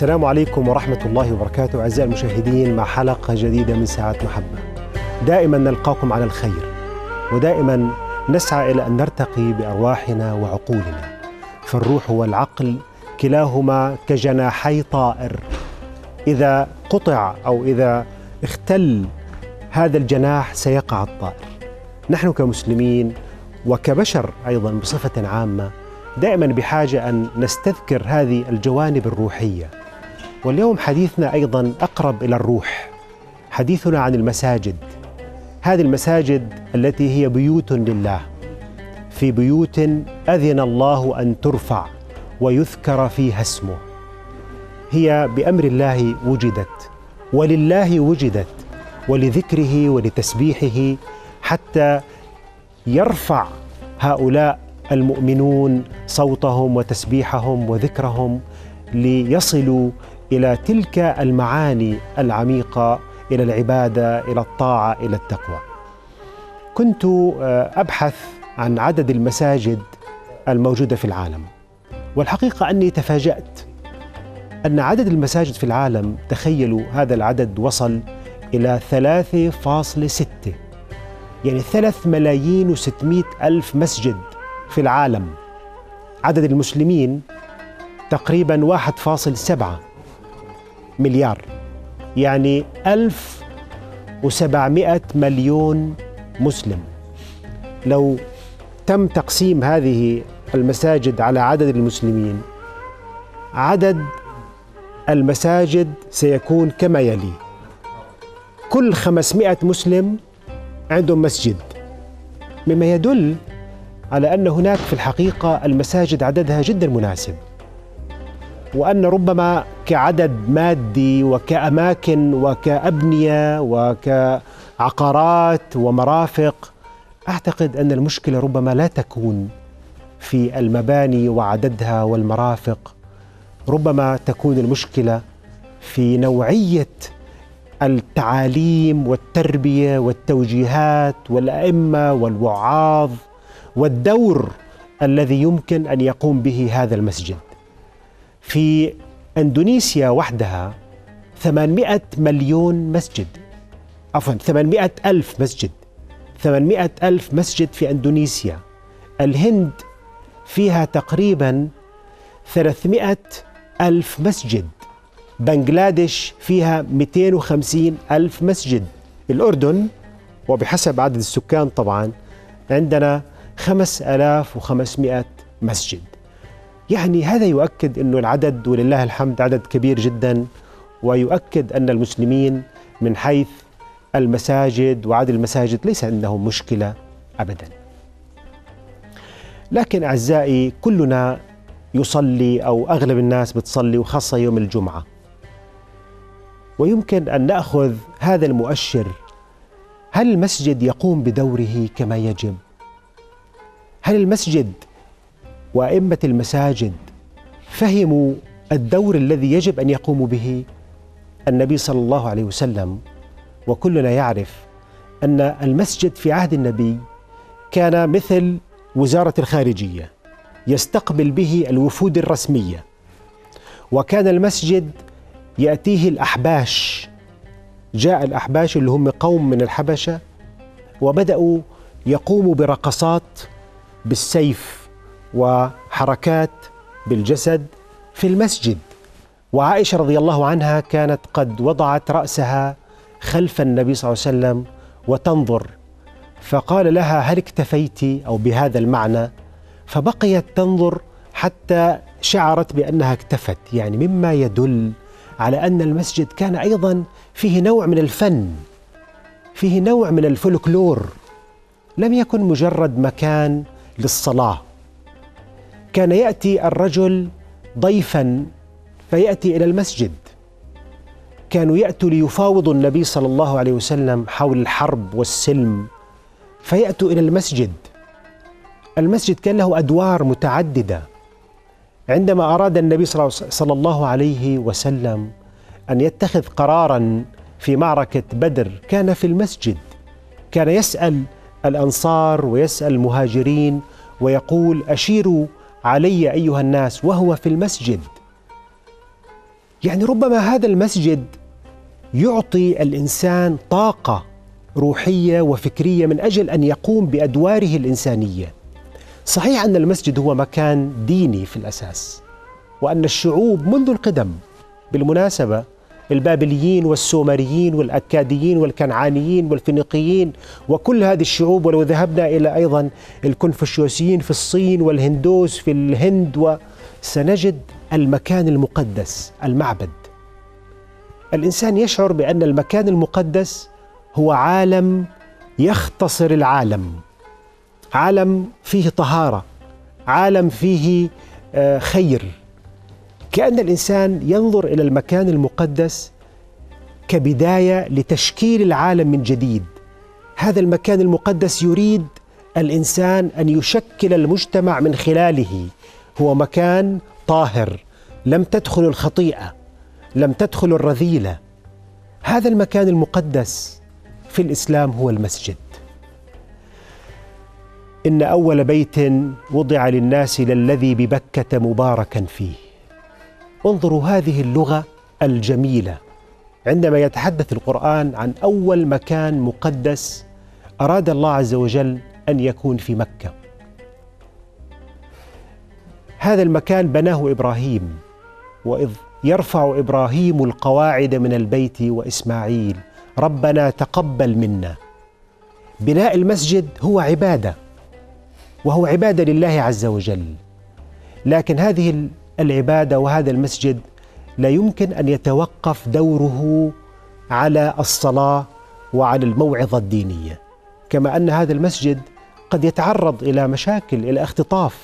السلام عليكم ورحمة الله وبركاته أعزائي المشاهدين مع حلقة جديدة من ساعات محبة دائما نلقاكم على الخير ودائما نسعى إلى أن نرتقي بأرواحنا وعقولنا فالروح والعقل كلاهما كجناحي طائر إذا قطع أو إذا اختل هذا الجناح سيقع الطائر نحن كمسلمين وكبشر أيضا بصفة عامة دائما بحاجه ان نستذكر هذه الجوانب الروحيه واليوم حديثنا ايضا اقرب الى الروح حديثنا عن المساجد هذه المساجد التي هي بيوت لله في بيوت اذن الله ان ترفع ويذكر فيها اسمه هي بامر الله وجدت ولله وجدت ولذكره ولتسبيحه حتى يرفع هؤلاء المؤمنون صوتهم وتسبيحهم وذكرهم ليصلوا الى تلك المعاني العميقه الى العباده الى الطاعه الى التقوى كنت آه، ابحث عن عدد المساجد الموجوده في العالم والحقيقه اني تفاجات ان عدد المساجد في العالم تخيلوا هذا العدد وصل الى 3.6 يعني 3 ملايين و600 الف مسجد في العالم عدد المسلمين تقريبا 1.7 مليار يعني 1700 مليون مسلم لو تم تقسيم هذه المساجد على عدد المسلمين عدد المساجد سيكون كما يلي كل 500 مسلم عندهم مسجد مما يدل على ان هناك في الحقيقه المساجد عددها جدا مناسب وأن ربما كعدد مادي وكأماكن وكأبنية وكعقارات ومرافق أعتقد أن المشكلة ربما لا تكون في المباني وعددها والمرافق ربما تكون المشكلة في نوعية التعاليم والتربية والتوجيهات والأئمة والوعاظ والدور الذي يمكن أن يقوم به هذا المسجد في اندونيسيا وحدها 800 مليون مسجد عفوا 800 ألف مسجد 800 ألف مسجد في أندونيسيا الهند فيها تقريبا 300 ألف مسجد بنجلاديش فيها 250 ألف مسجد الأردن وبحسب عدد السكان طبعا عندنا 5500 مسجد يعني هذا يؤكد أنه العدد ولله الحمد عدد كبير جدا ويؤكد أن المسلمين من حيث المساجد وعدد المساجد ليس عندهم مشكلة أبدا لكن أعزائي كلنا يصلي أو أغلب الناس بتصلي وخاصة يوم الجمعة ويمكن أن نأخذ هذا المؤشر هل المسجد يقوم بدوره كما يجب؟ هل المسجد وأئمة المساجد فهموا الدور الذي يجب أن يقوم به النبي صلى الله عليه وسلم وكلنا يعرف أن المسجد في عهد النبي كان مثل وزارة الخارجية يستقبل به الوفود الرسمية وكان المسجد يأتيه الأحباش جاء الأحباش اللي هم قوم من الحبشة وبدأوا يقوموا برقصات بالسيف وحركات بالجسد في المسجد وعائشه رضي الله عنها كانت قد وضعت راسها خلف النبي صلى الله عليه وسلم وتنظر فقال لها هل اكتفيت او بهذا المعنى فبقيت تنظر حتى شعرت بانها اكتفت يعني مما يدل على ان المسجد كان ايضا فيه نوع من الفن فيه نوع من الفولكلور لم يكن مجرد مكان للصلاه كان ياتي الرجل ضيفا فياتي الى المسجد كانوا ياتوا ليفاوضوا النبي صلى الله عليه وسلم حول الحرب والسلم فياتوا الى المسجد المسجد كان له ادوار متعدده عندما اراد النبي صلى الله عليه وسلم ان يتخذ قرارا في معركه بدر كان في المسجد كان يسال الانصار ويسال المهاجرين ويقول اشيروا علي ايها الناس وهو في المسجد يعني ربما هذا المسجد يعطي الانسان طاقه روحيه وفكريه من اجل ان يقوم بادواره الانسانيه صحيح ان المسجد هو مكان ديني في الاساس وان الشعوب منذ القدم بالمناسبه البابليين والسومريين والأكاديين والكنعانيين والفينيقيين وكل هذه الشعوب ولو ذهبنا إلى أيضا الكونفوشيوسيين في الصين والهندوس في الهند وسنجد المكان المقدس المعبد الإنسان يشعر بأن المكان المقدس هو عالم يختصر العالم عالم فيه طهارة عالم فيه آه، خير كأن الإنسان ينظر إلى المكان المقدس كبداية لتشكيل العالم من جديد هذا المكان المقدس يريد الإنسان أن يشكل المجتمع من خلاله هو مكان طاهر لم تدخل الخطيئة لم تدخل الرذيلة هذا المكان المقدس في الإسلام هو المسجد إن أول بيت وضع للناس للذي ببكة مباركا فيه انظروا هذه اللغة الجميلة عندما يتحدث القرآن عن أول مكان مقدس أراد الله عز وجل أن يكون في مكة هذا المكان بناه إبراهيم وإذ يرفع إبراهيم القواعد من البيت وإسماعيل ربنا تقبل منا بناء المسجد هو عبادة وهو عبادة لله عز وجل لكن هذه العباده وهذا المسجد لا يمكن ان يتوقف دوره على الصلاه وعلى الموعظه الدينيه كما ان هذا المسجد قد يتعرض الى مشاكل الى اختطاف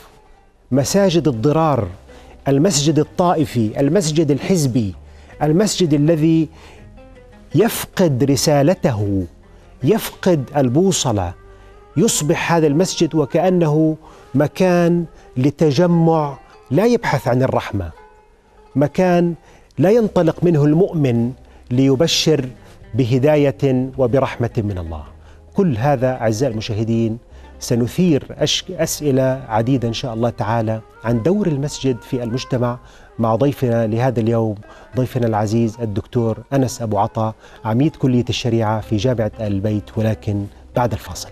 مساجد الضرار المسجد الطائفي المسجد الحزبي المسجد الذي يفقد رسالته يفقد البوصله يصبح هذا المسجد وكانه مكان لتجمع لا يبحث عن الرحمه مكان لا ينطلق منه المؤمن ليبشر بهدايه وبرحمه من الله كل هذا اعزائي المشاهدين سنثير اسئله عديده ان شاء الله تعالى عن دور المسجد في المجتمع مع ضيفنا لهذا اليوم ضيفنا العزيز الدكتور انس ابو عطا عميد كليه الشريعه في جامعه البيت ولكن بعد الفاصل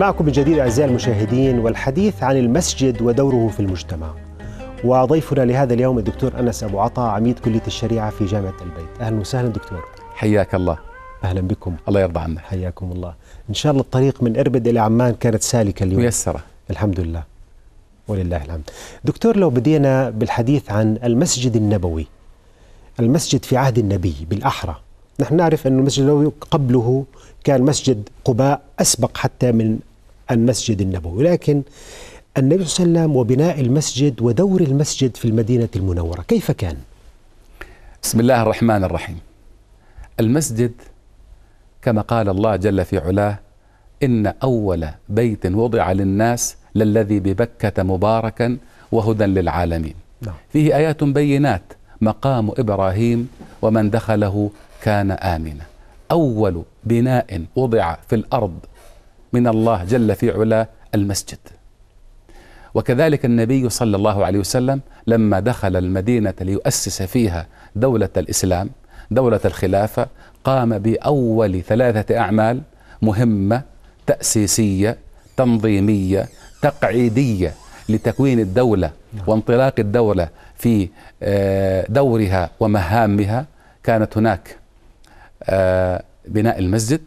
معكم من جديد أعزائي المشاهدين والحديث عن المسجد ودوره في المجتمع وضيفنا لهذا اليوم الدكتور أنس أبو عطا عميد كلية الشريعة في جامعة البيت أهلا وسهلا دكتور حياك الله أهلا بكم الله يرضى عنا حياكم الله إن شاء الله الطريق من إربد إلى عمان كانت سالكة اليوم ميسرة الحمد لله ولله الحمد دكتور لو بدينا بالحديث عن المسجد النبوي المسجد في عهد النبي بالأحرى نحن نعرف أن المسجد النبوي قبله كان مسجد قباء أسبق حتى من المسجد النبوي لكن النبي صلى الله عليه وسلم وبناء المسجد ودور المسجد في المدينة المنورة كيف كان؟ بسم الله الرحمن الرحيم المسجد كما قال الله جل في علاه إن أول بيت وضع للناس للذي ببكة مباركا وهدى للعالمين نعم. فيه آيات بينات مقام إبراهيم ومن دخله كان آمنا أول بناء وضع في الأرض من الله جل في علا المسجد وكذلك النبي صلى الله عليه وسلم لما دخل المدينة ليؤسس فيها دولة الإسلام دولة الخلافة قام بأول ثلاثة أعمال مهمة تأسيسية تنظيمية تقعيدية لتكوين الدولة وانطلاق الدولة في آه، دورها ومهامها كانت هناك آه، بناء المسجد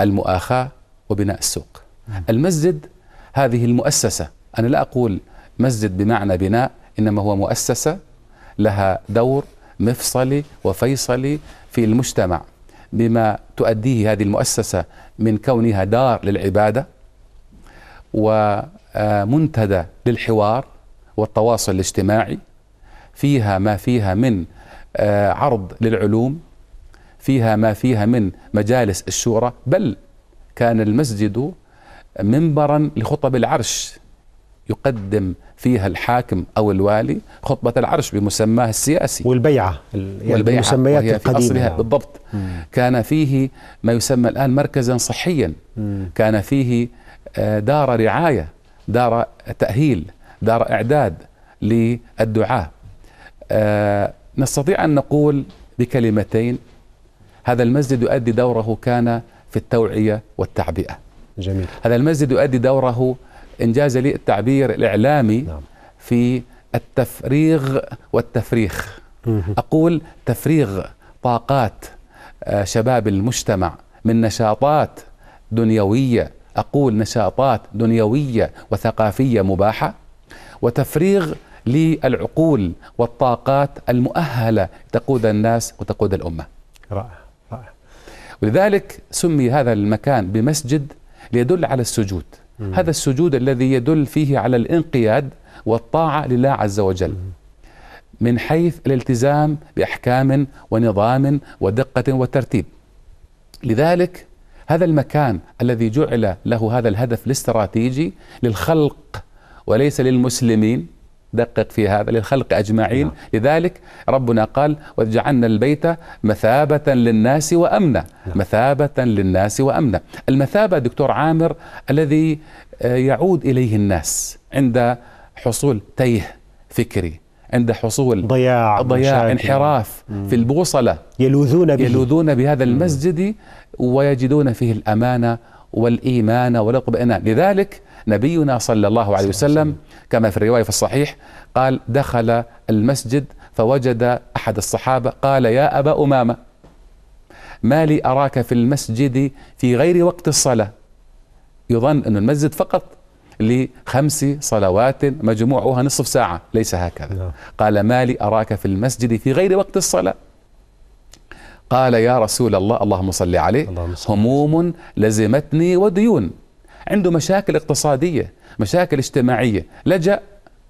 المؤاخاة وبناء السوق نعم. المسجد هذه المؤسسة أنا لا أقول مسجد بمعنى بناء إنما هو مؤسسة لها دور مفصلي وفيصلي في المجتمع بما تؤديه هذه المؤسسة من كونها دار للعبادة ومنتدى للحوار والتواصل الاجتماعي فيها ما فيها من عرض للعلوم فيها ما فيها من مجالس الشورى بل كان المسجد منبرا لخطب العرش يقدم فيها الحاكم او الوالي خطبه العرش بمسماه السياسي والبيعه يعني والبيعه المسميات وهي القديمه في اصلها يعني. بالضبط مم. كان فيه ما يسمى الان مركزا صحيا مم. كان فيه آه، دار رعايه دار تاهيل دار اعداد للدعاه آه، نستطيع ان نقول بكلمتين هذا المسجد يؤدي دوره كان في التوعية والتعبئة جميل هذا المسجد يؤدي دوره إنجاز لي التعبير الإعلامي نعم. في التفريغ والتفريخ أقول تفريغ طاقات آه، شباب المجتمع من نشاطات دنيوية أقول نشاطات دنيوية وثقافية مباحة وتفريغ للعقول والطاقات المؤهلة تقود الناس وتقود الأمة رائع ولذلك سمي هذا المكان بمسجد ليدل على السجود مم. هذا السجود الذي يدل فيه على الانقياد والطاعة لله عز وجل مم. من حيث الالتزام بأحكام ونظام ودقة وترتيب لذلك هذا المكان الذي جعل له هذا الهدف الاستراتيجي للخلق وليس للمسلمين دقق في هذا للخلق أجمعين نعم. لذلك ربنا قال وجعلنا البيت مثابة للناس وأمنا نعم. مثابة للناس وأمنا المثابة دكتور عامر الذي آه، يعود إليه الناس عند حصول تيه فكري عند حصول ضياع ضياع انحراف مم. في البوصلة يلوذون به يلوذون بهذا المسجد ويجدون فيه الأمانة والإيمان والاطمئنان نعم. لذلك نبينا صلى الله عليه وسلم كما في الرواية في الصحيح قال دخل المسجد فوجد أحد الصحابة قال يا أبا أمامة ما لي أراك في المسجد في غير وقت الصلاة يظن أن المسجد فقط لخمس صلوات مجموعها نصف ساعة ليس هكذا نعم. قال ما لي أراك في المسجد في غير وقت الصلاة قال يا رسول الله اللهم صل عليه هموم لزمتني وديون عنده مشاكل اقتصادية مشاكل اجتماعية لجأ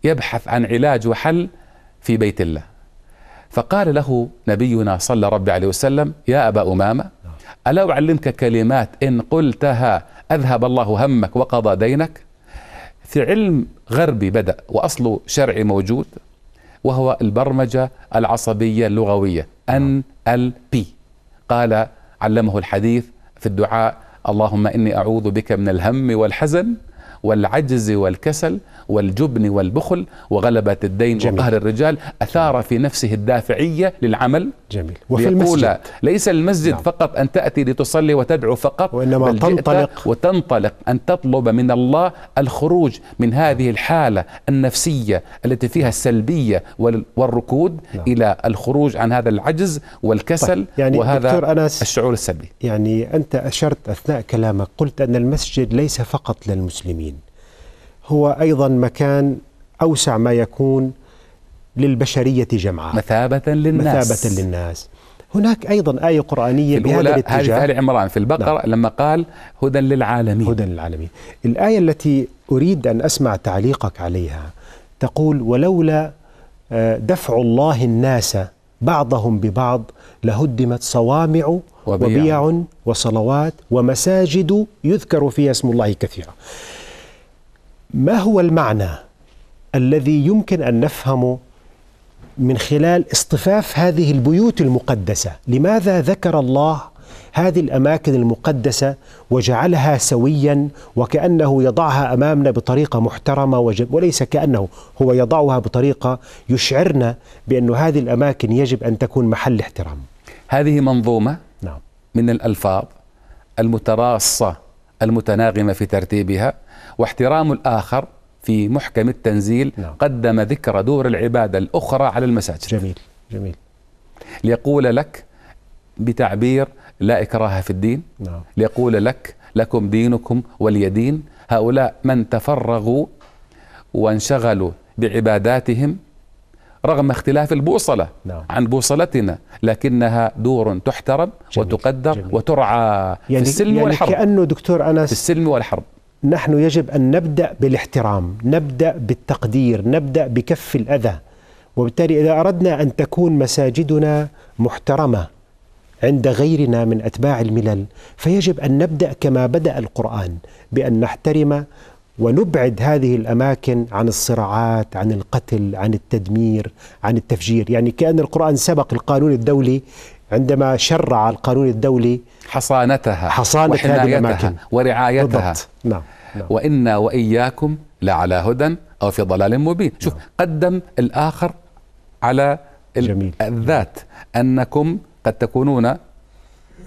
يبحث عن علاج وحل في بيت الله فقال له نبينا صلى الله عليه وسلم يا أبا أمامة ألا أعلمك كلمات إن قلتها أذهب الله همك وقضى دينك في علم غربي بدأ وأصله شرعي موجود وهو البرمجة العصبية اللغوية أن ال بي قال علمه الحديث في الدعاء اللهم إني أعوذ بك من الهم والحزن والعجز والكسل والجبن والبخل وغلبة الدين جميل. وقهر الرجال أثار في نفسه الدافعية للعمل جميل وفي المسجد ليس المسجد نعم. فقط أن تأتي لتصلي وتدعو فقط وإنما تنطلق وتنطلق أن تطلب من الله الخروج من هذه الحالة النفسية التي فيها السلبية والركود نعم. إلى الخروج عن هذا العجز والكسل طيب. يعني وهذا دكتور أنس الشعور السلبي يعني أنت أشرت أثناء كلامك قلت أن المسجد ليس فقط للمسلمين هو أيضا مكان أوسع ما يكون للبشرية جمعاء مثابة للناس مثابة للناس هناك أيضا آية قرآنية بهذا الاتجاه هذه آل عمران في البقرة نعم. لما قال هدى للعالمين هدى للعالمين الآية التي أريد أن أسمع تعليقك عليها تقول ولولا آه، دفع الله الناس بعضهم ببعض لهدمت صوامع وبيع, وبيع وصلوات ومساجد يذكر فيها اسم الله كثيرا ما هو المعنى الذي يمكن ان نفهمه من خلال اصطفاف هذه البيوت المقدسه لماذا ذكر الله هذه الاماكن المقدسه وجعلها سويا وكانه يضعها امامنا بطريقه محترمه وليس كانه هو يضعها بطريقه يشعرنا بأن هذه الاماكن يجب ان تكون محل احترام. هذه منظومه نعم. من الالفاظ المتراصه المتناغمه في ترتيبها واحترام الآخر في محكم التنزيل نعم. قدم ذكر دور العبادة الأخرى على المساجد جميل جميل ليقول لك بتعبير لا إكراه في الدين نعم. ليقول لك لكم دينكم واليدين هؤلاء من تفرغوا وانشغلوا بعباداتهم رغم اختلاف البوصلة نعم. عن بوصلتنا لكنها دور تحترم جميل. وتقدر جميل. وترعى يعني في السلم يعني والحرب كأنه دكتور أنس في السلم والحرب نحن يجب ان نبدا بالاحترام، نبدا بالتقدير، نبدا بكف الاذى. وبالتالي اذا اردنا ان تكون مساجدنا محترمه عند غيرنا من اتباع الملل، فيجب ان نبدا كما بدا القران بان نحترم ونبعد هذه الاماكن عن الصراعات، عن القتل، عن التدمير، عن التفجير، يعني كان القران سبق القانون الدولي عندما شرع القانون الدولي حصانتها حصانة هذه الأماكن ورعايتها بالضبط. نعم. نعم. وإنا وإياكم لعلى هدى أو في ضلال مبين شوف نعم. قدم الآخر على جميل. الذات أنكم قد تكونون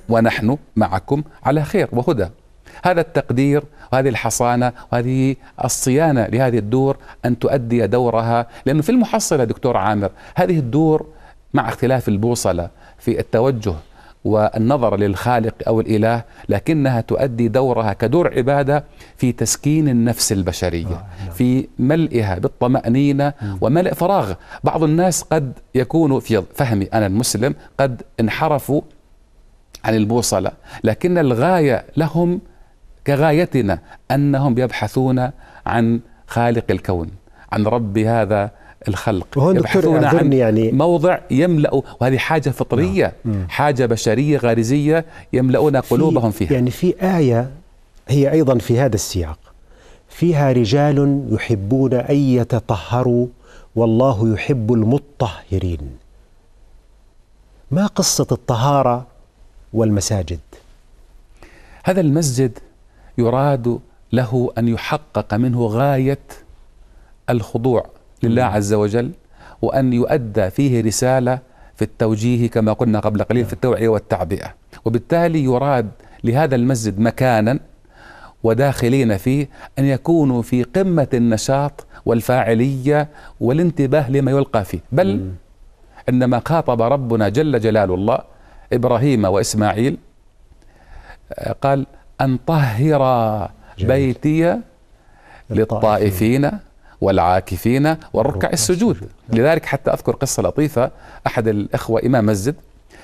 ونحن معكم على خير وهدى هذا التقدير وهذه الحصانة وهذه الصيانة لهذه الدور أن تؤدي دورها لأنه في المحصلة دكتور عامر هذه الدور مع اختلاف البوصلة في التوجه والنظر للخالق او الاله لكنها تؤدي دورها كدور عباده في تسكين النفس البشريه آه، نعم. في ملئها بالطمانينه وملء فراغ بعض الناس قد يكون في فهمي انا المسلم قد انحرفوا عن البوصله لكن الغايه لهم كغايتنا انهم يبحثون عن خالق الكون عن رب هذا الخلق يبحثون عن يعني موضع يملأ وهذه حاجة فطرية نعم. حاجة بشرية غارزية يملؤون قلوبهم فيها يعني في آية هي أيضا في هذا السياق فيها رجال يحبون أن يتطهروا والله يحب المطهرين ما قصة الطهارة والمساجد هذا المسجد يراد له أن يحقق منه غاية الخضوع لله عز وجل وأن يؤدى فيه رسالة في التوجيه كما قلنا قبل قليل في نعم. التوعية والتعبئة وبالتالي يراد لهذا المسجد مكانا وداخلين فيه أن يكونوا في قمة النشاط والفاعلية والانتباه لما يلقى فيه بل عندما خاطب ربنا جل جلال الله إبراهيم وإسماعيل آه، قال أن طهر بيتي للطائفين والعاكفين والركع السجود نعم. لذلك حتى أذكر قصة لطيفة أحد الأخوة إمام مسجد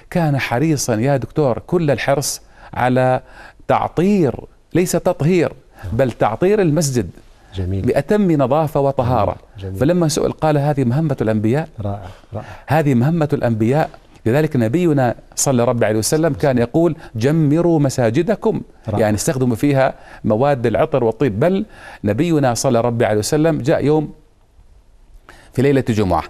كان حريصا يا دكتور كل الحرص على تعطير ليس تطهير بل تعطير المسجد جميل. بأتم نظافة وطهارة جميل. جميل. فلما سئل قال هذه مهمة الأنبياء رائع. رائع. هذه مهمة الأنبياء لذلك نبينا صلى الله عليه وسلم كان يقول جمروا مساجدكم يعني استخدموا فيها مواد العطر والطيب بل نبينا صلى الله عليه وسلم جاء يوم في ليلة الجمعة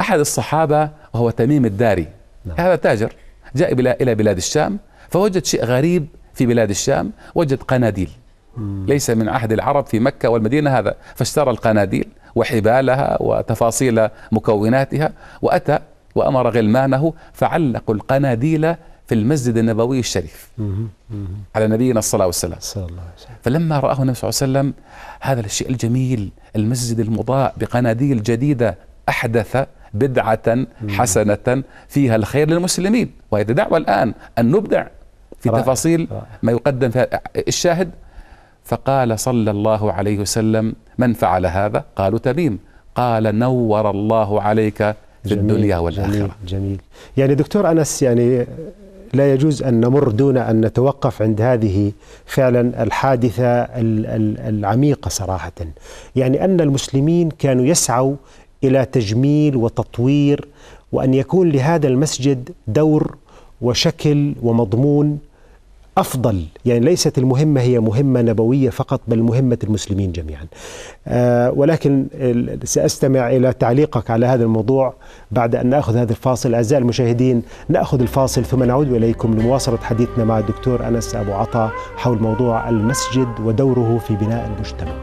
أحد الصحابة وهو تميم الداري نعم. هذا تاجر جاء إلى بلاد الشام فوجد شيء غريب في بلاد الشام وجد قناديل مم. ليس من عهد العرب في مكة والمدينة هذا فاشترى القناديل وحبالها وتفاصيل مكوناتها وأتى وأمر غلمانه فعلقوا القناديل في المسجد النبوي الشريف على نبينا الصلاة والسلام فلما رآه النبي صلى الله عليه وسلم هذا الشيء الجميل المسجد المضاء بقناديل جديدة أحدث بدعة حسنة فيها الخير للمسلمين وهي دعوة الآن أن نبدع في تفاصيل ما يقدم في الشاهد فقال صلى الله عليه وسلم من فعل هذا قالوا تميم قال نور الله عليك في الدنيا والآخرة جميل, جميل يعني دكتور أنس يعني لا يجوز أن نمر دون أن نتوقف عند هذه فعلا الحادثة العميقة صراحة يعني أن المسلمين كانوا يسعوا إلى تجميل وتطوير وأن يكون لهذا المسجد دور وشكل ومضمون أفضل يعني ليست المهمة هي مهمة نبوية فقط بل مهمة المسلمين جميعا آه، ولكن سأستمع إلى تعليقك على هذا الموضوع بعد أن نأخذ هذا الفاصل أعزائي المشاهدين نأخذ الفاصل ثم نعود إليكم لمواصلة حديثنا مع الدكتور أنس أبو عطا حول موضوع المسجد ودوره في بناء المجتمع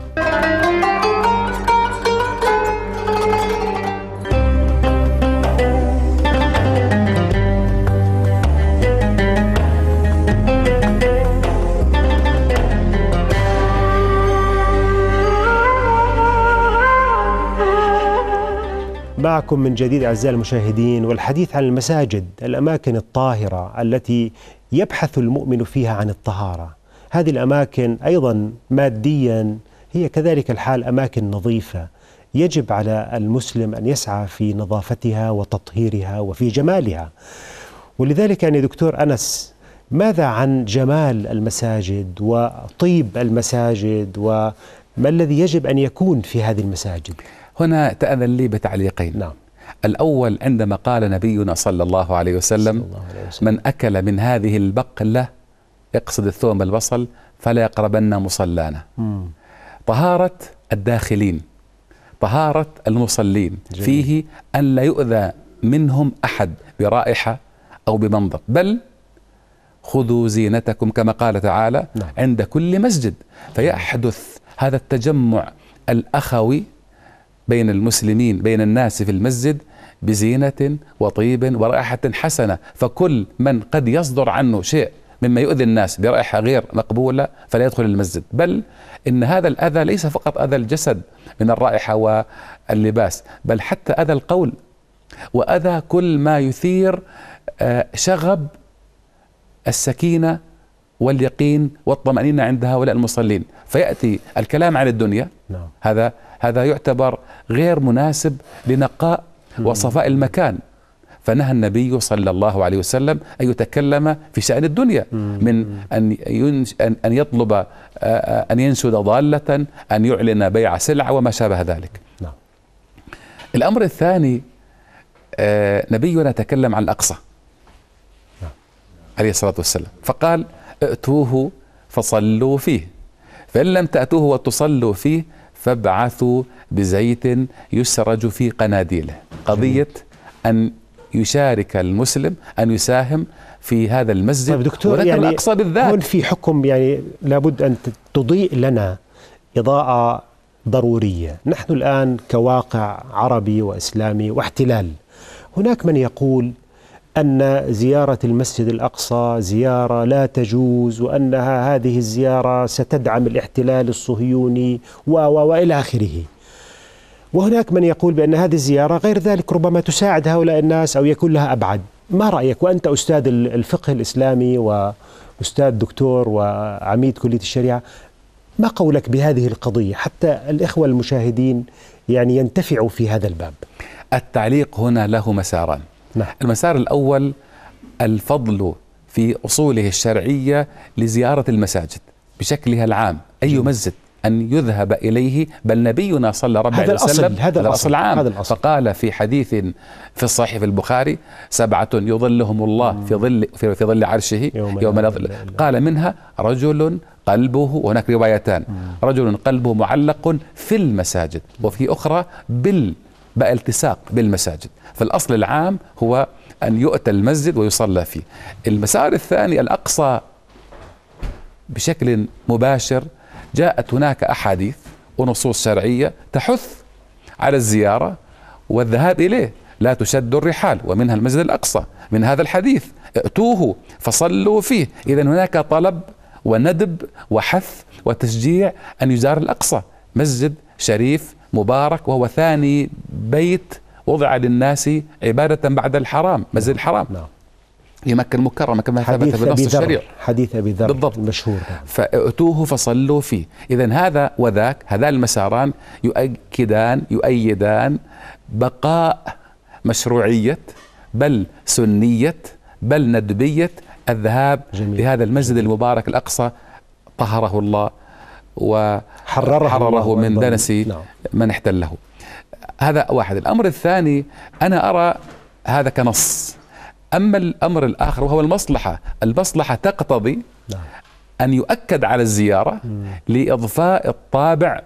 معكم من جديد أعزائي المشاهدين والحديث عن المساجد الأماكن الطاهرة التي يبحث المؤمن فيها عن الطهارة هذه الأماكن أيضا ماديا هي كذلك الحال أماكن نظيفة يجب على المسلم أن يسعى في نظافتها وتطهيرها وفي جمالها ولذلك يعني دكتور أنس ماذا عن جمال المساجد وطيب المساجد وما الذي يجب أن يكون في هذه المساجد؟ هنا تأذن لي بتعليقين نعم الأول عندما قال نبينا صلى الله عليه وسلم, الله عليه وسلم من أكل من هذه البقلة اقصد الثوم البصل فلا يقربن مصلانا مم. طهارة الداخلين طهارة المصلين جميل. فيه أن لا يؤذى منهم أحد برائحة أو بمنظر بل خذوا زينتكم كما قال تعالى نعم. عند كل مسجد فيحدث هذا التجمع الأخوي بين المسلمين بين الناس في المسجد بزينة وطيب ورائحة حسنة فكل من قد يصدر عنه شيء مما يؤذي الناس برائحة غير مقبولة فلا يدخل المسجد بل إن هذا الأذى ليس فقط أذى الجسد من الرائحة واللباس بل حتى أذى القول وأذى كل ما يثير آه، شغب السكينة واليقين والطمأنينة عند هؤلاء المصلين فيأتي الكلام عن الدنيا نعم. هذا هذا يعتبر غير مناسب لنقاء وصفاء المكان فنهى النبي صلى الله عليه وسلم أن يتكلم في شأن الدنيا من أن, أن يطلب أن ينشد ضالة أن يعلن بيع سلعة وما شابه ذلك نعم. الأمر الثاني نبينا تكلم عن الأقصى نعم. عليه الصلاة والسلام فقال ائتوه فصلوا فيه فإن لم تأتوه وتصلوا فيه فابعثوا بزيت يسرج في قناديله قضية أن يشارك المسلم أن يساهم في هذا المسجد طيب دكتور ولكن يعني الأقصى بالذات هون في حكم يعني لابد أن تضيء لنا إضاءة ضرورية نحن الآن كواقع عربي وإسلامي واحتلال هناك من يقول أن زيارة المسجد الأقصى زيارة لا تجوز وأنها هذه الزيارة ستدعم الاحتلال الصهيوني و وإلى آخره وهناك من يقول بأن هذه الزيارة غير ذلك ربما تساعد هؤلاء الناس أو يكون لها أبعد ما رأيك وأنت أستاذ الفقه الإسلامي وأستاذ دكتور وعميد كلية الشريعة ما قولك بهذه القضية حتى الإخوة المشاهدين يعني ينتفعوا في هذا الباب التعليق هنا له مساران نعم. المسار الأول الفضل في أصوله الشرعية لزيارة المساجد بشكلها العام أي مسجد أن يذهب إليه بل نبينا صلى الله عليه وسلم هذا, هذا الأصل العام هذا الأصل فقال في حديث في الصحيح في البخاري سبعة يظلهم الله في ظل في, في ظل عرشه يوم, يوم لا ظل قال منها رجل قلبه وهناك روايتان رجل قلبه معلق في المساجد وفي أخرى بال بقى بالمساجد فالأصل العام هو أن يؤتى المسجد ويصلى فيه المسار الثاني الأقصى بشكل مباشر جاءت هناك أحاديث ونصوص شرعية تحث على الزيارة والذهاب إليه لا تشد الرحال ومنها المسجد الأقصى من هذا الحديث ائتوه فصلوا فيه إذا هناك طلب وندب وحث وتشجيع أن يزار الأقصى مسجد شريف مبارك وهو ثاني بيت وضع للناس عبادة بعد الحرام مسجد الحرام نعم. في مكة المكرمة كما ثبت بنص الشريعة حديث أبي ذر بالضبط المشهور فأتوه فصلوا فيه إذا هذا وذاك هذان المساران يؤكدان يؤيدان بقاء مشروعية بل سنية بل ندبية الذهاب جميل. لهذا المسجد المبارك الأقصى طهره الله وحرره حرره من دنس نعم. من احتله هذا واحد الأمر الثاني أنا أرى هذا كنص أما الأمر الآخر وهو المصلحة المصلحة تقتضي نعم. أن يؤكد على الزيارة مم. لإضفاء الطابع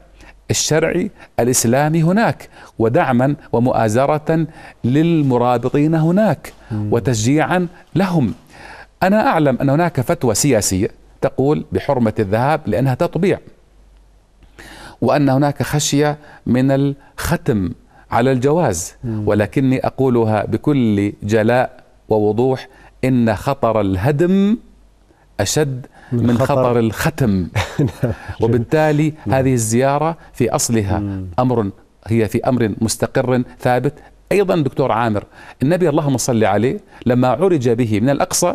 الشرعي الإسلامي هناك ودعما ومؤازرة للمرابطين هناك مم. وتشجيعا لهم أنا أعلم أن هناك فتوى سياسية تقول بحرمة الذهاب لأنها تطبيع وأن هناك خشية من الختم على الجواز ولكني أقولها بكل جلاء ووضوح إن خطر الهدم أشد من, خطر, خطر الختم وبالتالي هذه الزيارة في أصلها أمر هي في أمر مستقر ثابت أيضا دكتور عامر النبي اللهم صل عليه لما عرج به من الأقصى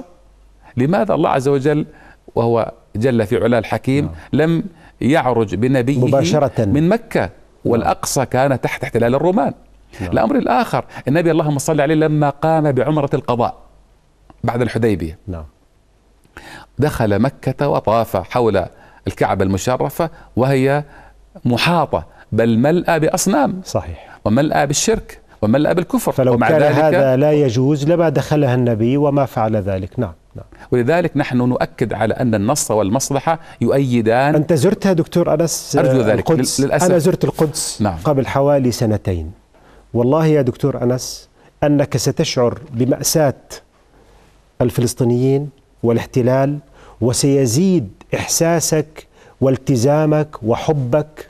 لماذا الله عز وجل وهو جل في علاه الحكيم نعم. لم يعرج بنبيه مباشرة من مكة والأقصى نعم. كان تحت احتلال الرومان نعم. الأمر الآخر النبي اللهم صل عليه لما قام بعمرة القضاء بعد الحديبية نعم. دخل مكة وطاف حول الكعبة المشرفة وهي محاطة بل ملأى بأصنام صحيح وملأى بالشرك وملأى بالكفر فلو ومع كان ذلك هذا لا يجوز لما دخلها النبي وما فعل ذلك نعم نعم. ولذلك نحن نؤكد على أن النص والمصلحة يؤيدان أنت زرتها دكتور أنس آه، أرجو ذلك القدس. للأسف أنا زرت القدس نعم. قبل حوالي سنتين والله يا دكتور أنس أنك ستشعر بمأساة الفلسطينيين والاحتلال وسيزيد إحساسك والتزامك وحبك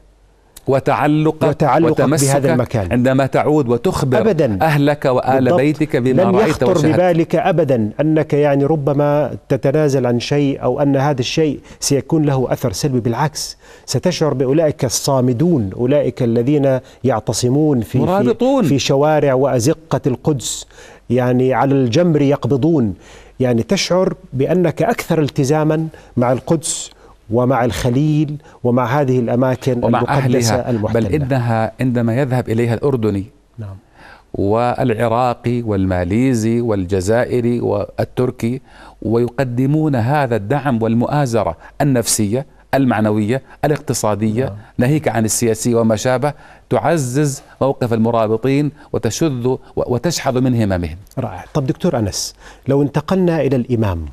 وتعلقك وتعلقك وتمسك بهذا المكان عندما تعود وتخبر أبدا أهلك وآل بيتك بما لن رأيت يخطر وشهدت. ببالك أبدا أنك يعني ربما تتنازل عن شيء أو أن هذا الشيء سيكون له أثر سلبي بالعكس ستشعر بأولئك الصامدون أولئك الذين يعتصمون في, مرابطون. في شوارع وأزقة القدس يعني على الجمر يقبضون يعني تشعر بأنك أكثر التزاما مع القدس ومع الخليل ومع هذه الأماكن ومع المقدسة أهلها المحتلة بل إنها عندما يذهب إليها الأردني نعم والعراقي والماليزي والجزائري والتركي ويقدمون هذا الدعم والمؤازرة النفسية المعنوية الاقتصادية نعم. ناهيك عن السياسية وما شابه تعزز موقف المرابطين وتشذ وتشحذ من هممهم رائع طب دكتور أنس لو انتقلنا إلى الإمام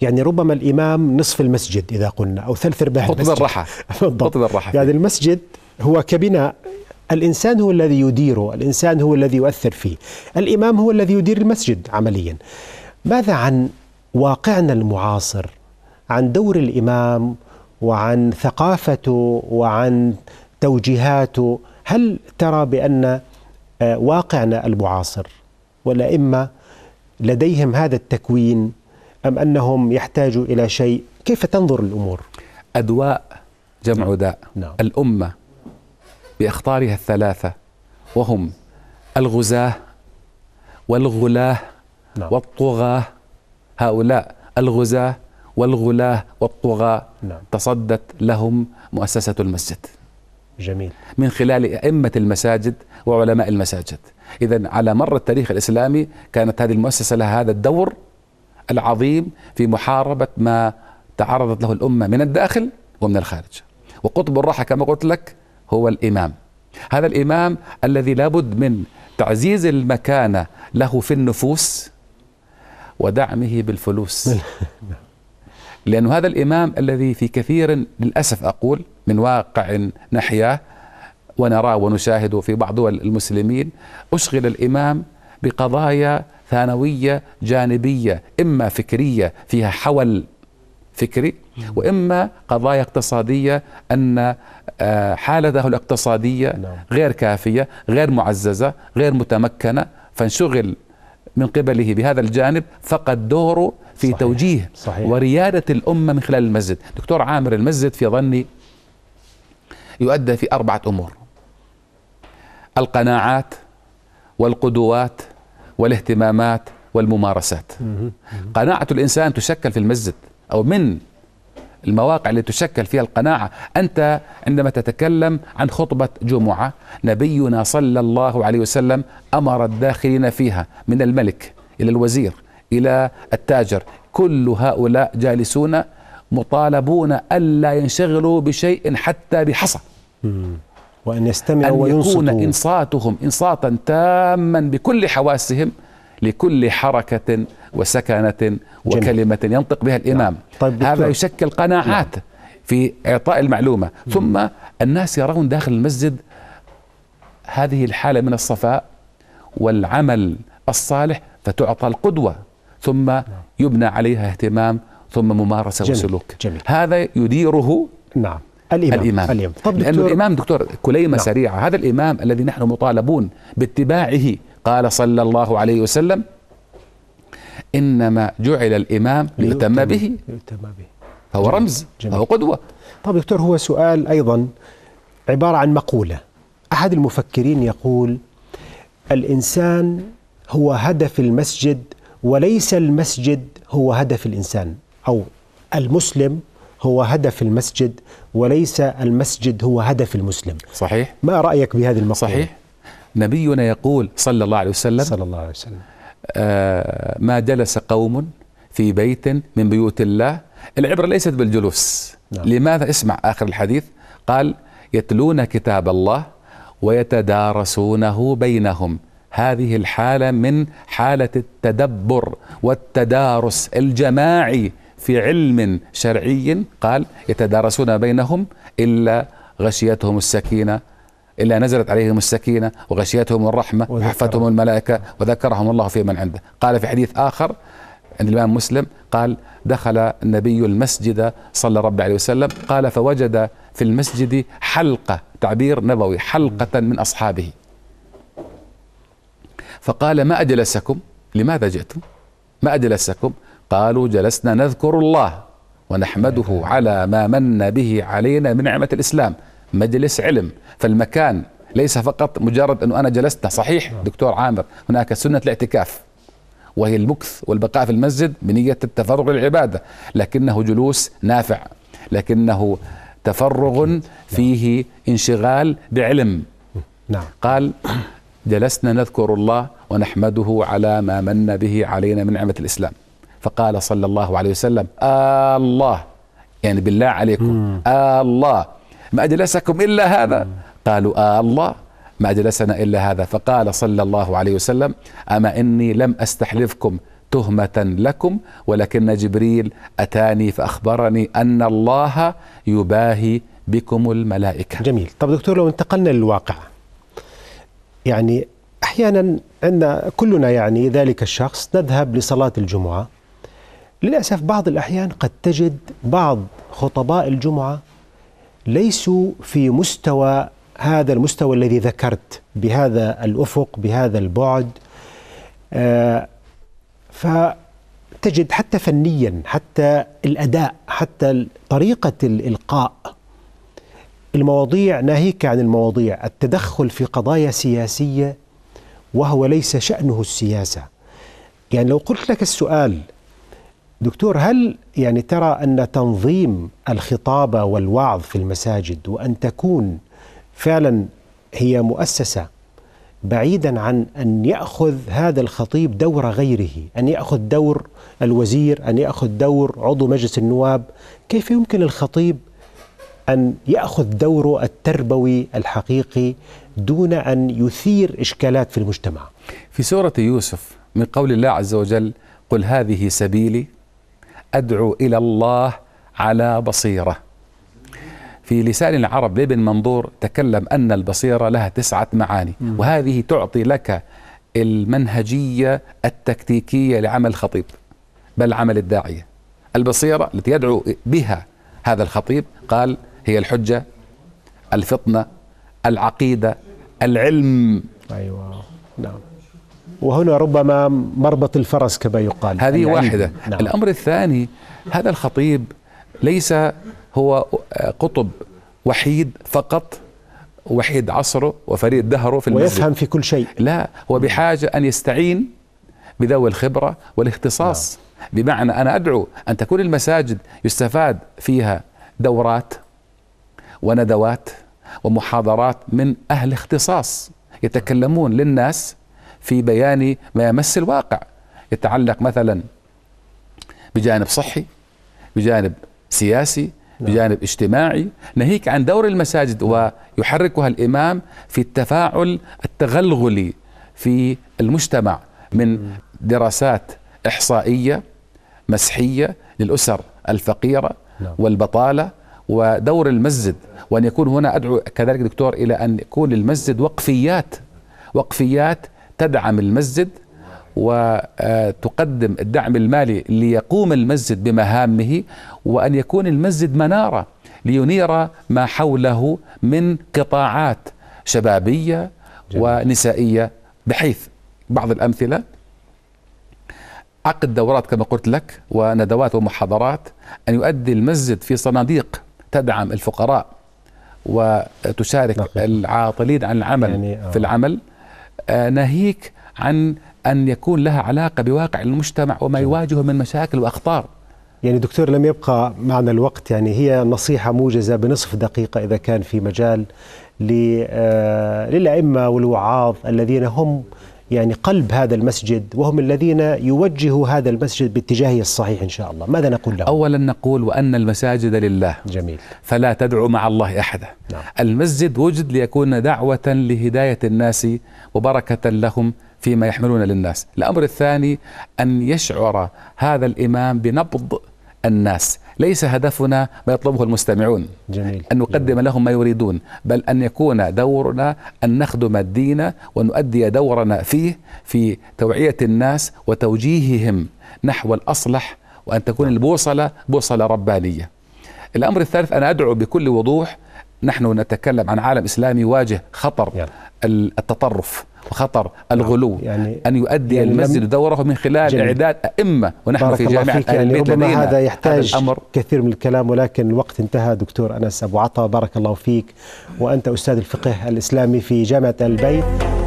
يعني ربما الإمام نصف المسجد إذا قلنا أو ثلث أرباع المسجد الرحى قطب الرحى يعني المسجد هو كبناء الإنسان هو الذي يديره الإنسان هو الذي يؤثر فيه الإمام هو الذي يدير المسجد عمليا ماذا عن واقعنا المعاصر عن دور الإمام وعن ثقافته وعن توجيهاته هل ترى بأن آه، واقعنا المعاصر والأئمة لديهم هذا التكوين أم أنهم يحتاجوا إلى شيء كيف تنظر الأمور؟ أدواء جمع داء نعم. الأمة بأخطارها الثلاثة وهم الغزاة والغلاه نعم. والطغاة هؤلاء الغزاة والغلاه والطغاة نعم. تصدت لهم مؤسسة المسجد جميل من خلال أئمة المساجد وعلماء المساجد إذا على مر التاريخ الإسلامي كانت هذه المؤسسة لها هذا الدور العظيم في محاربة ما تعرضت له الأمة من الداخل ومن الخارج وقطب الراحة كما قلت لك هو الإمام هذا الإمام الذي لابد من تعزيز المكانة له في النفوس ودعمه بالفلوس لأن هذا الإمام الذي في كثير للأسف أقول من واقع نحياه ونراه ونشاهده في بعض دول المسلمين أشغل الإمام بقضايا ثانوية جانبية إما فكرية فيها حول فكري وإما قضايا اقتصادية أن آه، حالته الاقتصادية نعم. غير كافية غير معززة غير متمكنة فانشغل من قبله بهذا الجانب فقد دوره في صحيح. توجيه صحيح. وريادة الأمة من خلال المسجد دكتور عامر المسجد في ظني يؤدى في أربعة أمور القناعات والقدوات والاهتمامات والممارسات قناعة الإنسان تشكل في المسجد أو من المواقع اللي تشكل فيها القناعة أنت عندما تتكلم عن خطبة جمعة نبينا صلى الله عليه وسلم أمر الداخلين فيها من الملك إلى الوزير إلى التاجر كل هؤلاء جالسون مطالبون ألا ينشغلوا بشيء حتى بحصى وأن يستمعوا وينصتوا أن يكون إنصاتهم إنصاتا تاما بكل حواسهم لكل حركة وسكنة جميل. وكلمة ينطق بها الإمام نعم. طيب هذا يشكل قناعات لا. نعم. في إعطاء المعلومة مم. ثم الناس يرون داخل المسجد هذه الحالة من الصفاء والعمل الصالح فتعطى القدوة ثم نعم. يبنى عليها اهتمام ثم ممارسة جميل. وسلوك جميل. هذا يديره نعم الإمام, الإمام. الإمام. طب لأنه الإمام دكتور كليمة لا. نعم. سريعة هذا الإمام الذي نحن مطالبون باتباعه قال صلى الله عليه وسلم إنما جعل الإمام ليتم به ليتم به فهو جميل. رمز جميل. فهو قدوة طب دكتور هو سؤال أيضا عبارة عن مقولة أحد المفكرين يقول الإنسان هو هدف المسجد وليس المسجد هو هدف الإنسان أو المسلم هو هدف المسجد وليس المسجد هو هدف المسلم صحيح ما رأيك بهذه المقولة صحيح نبينا يقول صلى الله عليه وسلم صلى الله عليه وسلم آه ما جلس قوم في بيت من بيوت الله العبرة ليست بالجلوس نعم. لماذا اسمع آخر الحديث قال يتلون كتاب الله ويتدارسونه بينهم هذه الحالة من حالة التدبر والتدارس الجماعي في علم شرعي قال يتدارسون بينهم إلا غشيتهم السكينة إلا نزلت عليهم السكينة وغشيتهم الرحمة وحفتهم الملائكة وذكرهم الله في من عنده قال في حديث آخر عند الإمام مسلم قال دخل النبي المسجد صلى ربي عليه وسلم قال فوجد في المسجد حلقة تعبير نبوي حلقة من أصحابه فقال ما أجلسكم لماذا جئتم ما أجلسكم قالوا جلسنا نذكر الله ونحمده على ما من به علينا من نعمة الإسلام مجلس علم فالمكان ليس فقط مجرد أنه أنا جلست صحيح دكتور عامر هناك سنة الاعتكاف وهي المكث والبقاء في المسجد بنية التفرغ للعبادة لكنه جلوس نافع لكنه تفرغ فيه انشغال بعلم نعم. قال جلسنا نذكر الله ونحمده على ما من به علينا من نعمة الإسلام فقال صلى الله عليه وسلم آه الله يعني بالله عليكم آه الله ما أجلسكم إلا هذا قالوا آه الله ما أجلسنا إلا هذا فقال صلى الله عليه وسلم أما إني لم أستحلفكم تهمة لكم ولكن جبريل أتاني فأخبرني أن الله يباهي بكم الملائكة جميل طب دكتور لو انتقلنا للواقع يعني أحيانا عندنا كلنا يعني ذلك الشخص نذهب لصلاة الجمعة للأسف بعض الأحيان قد تجد بعض خطباء الجمعة ليسوا في مستوى هذا المستوى الذي ذكرت بهذا الأفق بهذا البعد آه، فتجد حتى فنيا حتى الأداء حتى طريقة الإلقاء المواضيع ناهيك عن المواضيع التدخل في قضايا سياسية وهو ليس شأنه السياسة يعني لو قلت لك السؤال دكتور هل يعني ترى ان تنظيم الخطابه والوعظ في المساجد وان تكون فعلا هي مؤسسه بعيدا عن ان ياخذ هذا الخطيب دور غيره، ان ياخذ دور الوزير، ان ياخذ دور عضو مجلس النواب، كيف يمكن الخطيب ان ياخذ دوره التربوي الحقيقي دون ان يثير اشكالات في المجتمع؟ في سوره يوسف من قول الله عز وجل قل هذه سبيلي أدعو إلى الله على بصيرة في لسان العرب لابن منظور تكلم أن البصيرة لها تسعة معاني وهذه تعطي لك المنهجية التكتيكية لعمل خطيب بل عمل الداعية البصيرة التي يدعو بها هذا الخطيب قال هي الحجة الفطنة العقيدة العلم أيوة نعم وهنا ربما مربط الفرس كما يقال هذه يعني واحدة نعم. الأمر الثاني هذا الخطيب ليس هو آه، قطب وحيد فقط وحيد عصره وفريد دهره في المسجد ويفهم في كل شيء لا هو بحاجة أن يستعين بذوي الخبرة والاختصاص نعم. بمعنى أنا أدعو أن تكون المساجد يستفاد فيها دورات وندوات ومحاضرات من أهل اختصاص يتكلمون للناس في بيان ما يمس الواقع يتعلق مثلا بجانب صحي بجانب سياسي نعم. بجانب اجتماعي ناهيك عن دور المساجد ويحركها الإمام في التفاعل التغلغلي في المجتمع من دراسات إحصائية مسحية للأسر الفقيرة نعم. والبطالة ودور المسجد وأن يكون هنا أدعو كذلك دكتور إلى أن يكون للمسجد وقفيات وقفيات تدعم المسجد وتقدم الدعم المالي ليقوم المسجد بمهامه وأن يكون المسجد منارة لينير ما حوله من قطاعات شبابية ونسائية بحيث بعض الأمثلة عقد دورات كما قلت لك وندوات ومحاضرات أن يؤدي المسجد في صناديق تدعم الفقراء وتشارك نعم. العاطلين عن العمل يعني، آه. في العمل آه، ناهيك عن أن يكون لها علاقة بواقع المجتمع وما يواجهه من مشاكل وأخطار يعني دكتور لم يبقى معنا الوقت يعني هي نصيحة موجزة بنصف دقيقة إذا كان في مجال آه، للأئمة والوعاظ الذين هم يعني قلب هذا المسجد وهم الذين يوجهوا هذا المسجد باتجاهه الصحيح إن شاء الله ماذا نقول لهم؟ أولا نقول وأن المساجد لله جميل فلا تدعو مع الله أحدا نعم. المسجد وجد ليكون دعوة لهداية الناس وبركة لهم فيما يحملون للناس الأمر الثاني أن يشعر هذا الإمام بنبض الناس ليس هدفنا ما يطلبه المستمعون جميل. أن نقدم جميل. لهم ما يريدون بل أن يكون دورنا أن نخدم الدين ونؤدي دورنا فيه في توعية الناس وتوجيههم نحو الأصلح وأن تكون البوصلة بوصلة ربانية الأمر الثالث أنا أدعو بكل وضوح نحن نتكلم عن عالم إسلامي واجه خطر التطرف وخطر الغلو نعم، يعني أن يؤدي يعني المسجد دوره من خلال جميل. إعداد أئمة ونحن في جامعة البيت يعني لدينا هذا يحتاج هذا الأمر كثير من الكلام ولكن الوقت انتهى دكتور أنس أبو عطا بارك الله فيك وأنت أستاذ الفقه الإسلامي في جامعة البيت